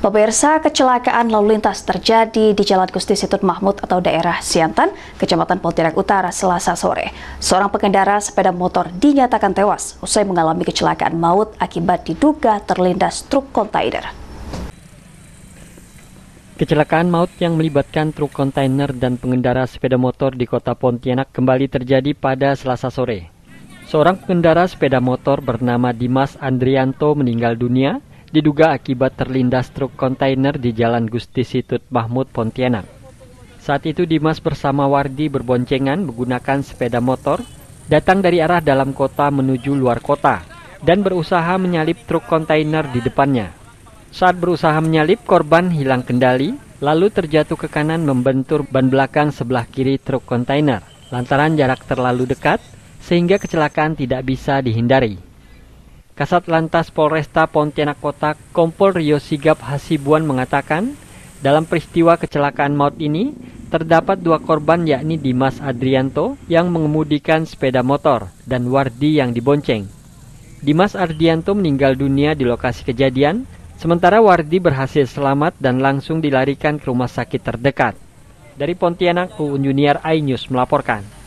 Pemirsa, kecelakaan lalu lintas terjadi di Jalan Gusti Situt Mahmud atau daerah Siantan, Kecamatan Pontianak Utara, Selasa sore. Seorang pengendara sepeda motor dinyatakan tewas usai mengalami kecelakaan maut akibat diduga terlindas truk kontainer. Kecelakaan maut yang melibatkan truk kontainer dan pengendara sepeda motor di kota Pontianak kembali terjadi pada Selasa sore. Seorang pengendara sepeda motor bernama Dimas Andrianto meninggal dunia diduga akibat terlindas truk kontainer di Jalan Gusti Situt Mahmud Pontianak. Saat itu Dimas bersama Wardi berboncengan menggunakan sepeda motor datang dari arah dalam kota menuju luar kota dan berusaha menyalip truk kontainer di depannya. Saat berusaha menyalip, korban hilang kendali, lalu terjatuh ke kanan membentur ban belakang sebelah kiri truk kontainer. Lantaran jarak terlalu dekat, sehingga kecelakaan tidak bisa dihindari. Kasat Lantas Polresta Pontianak Kota Kompol Rio Sigap Hasibuan mengatakan, dalam peristiwa kecelakaan maut ini, terdapat dua korban yakni Dimas Adrianto yang mengemudikan sepeda motor dan Wardi yang dibonceng. Dimas Ardianto meninggal dunia di lokasi kejadian, sementara Wardi berhasil selamat dan langsung dilarikan ke rumah sakit terdekat. Dari Pontianak, Uun Junior iNews melaporkan.